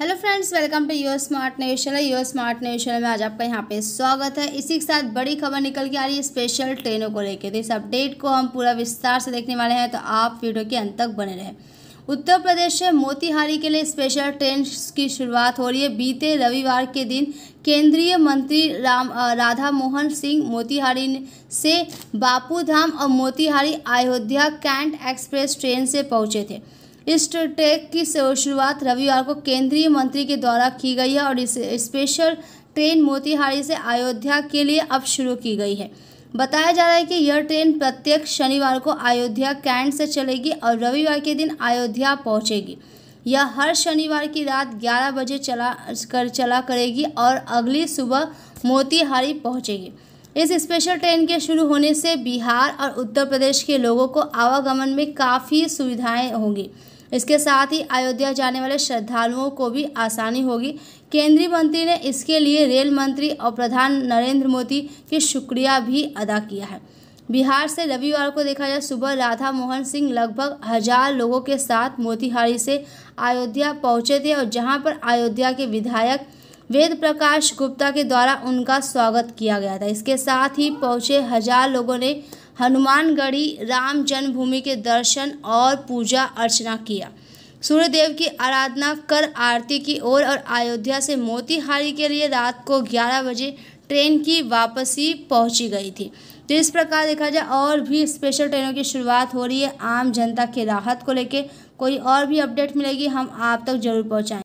hello friends welcome to your smart news your smart news में आज आपका यहाँ पे स्वागत है इसी के साथ बड़ी खबर निकल के आ रही है स्पेशल ट्रेनों को लेकर तो इस अपडेट को हम पूरा विस्तार से देखने वाले हैं तो आप वीडियो के अंत तक बने रहें उत्तर प्रदेश से मोतिहारी के लिए स्पेशल ट्रेन की शुरुआत हो रही है बीते रविवार के दिन केंद्रीय मंत्री राम राधा मोहन सिंह मोतिहारी से बापूधाम और Motihari Ayodhya cantt express train से पहुंचे थे इस्टेक की शुरुआत रविवार को केंद्रीय मंत्री के द्वारा की गई है और इस स्पेशल ट्रेन मोतिहारी से अयोध्या के लिए अब शुरू की गई है बताया जा रहा है कि यह ट्रेन प्रत्येक शनिवार को अयोध्या कैंट से चलेगी और रविवार के दिन अयोध्या पहुंचेगी यह हर शनिवार की रात 11 बजे चला कर चला करेगी और अगली सुबह मोतिहारी पहुंचेगी इस स्पेशल ट्रेन के शुरू होने से बिहार और उत्तर प्रदेश के लोगों को आवागमन में काफ़ी सुविधाएं होंगी इसके साथ ही अयोध्या जाने वाले श्रद्धालुओं को भी आसानी होगी केंद्रीय मंत्री ने इसके लिए रेल मंत्री और प्रधान नरेंद्र मोदी के शुक्रिया भी अदा किया है बिहार से रविवार को देखा जाए सुबह राधा मोहन सिंह लगभग हजार लोगों के साथ मोतिहारी से अयोध्या पहुंचे थे और जहां पर अयोध्या के विधायक वेद प्रकाश गुप्ता के द्वारा उनका स्वागत किया गया था इसके साथ ही पहुँचे हजार लोगों ने हनुमानगढ़ी राम जन्मभूमि के दर्शन और पूजा अर्चना किया सूर्यदेव की आराधना कर आरती की ओर और, अयोध्या से मोतीहारी के लिए रात को 11 बजे ट्रेन की वापसी पहुंची गई थी तो इस प्रकार देखा जाए और भी स्पेशल ट्रेनों की शुरुआत हो रही है आम जनता के राहत को लेकर कोई और भी अपडेट मिलेगी हम आप तक जरूर पहुँचाएँ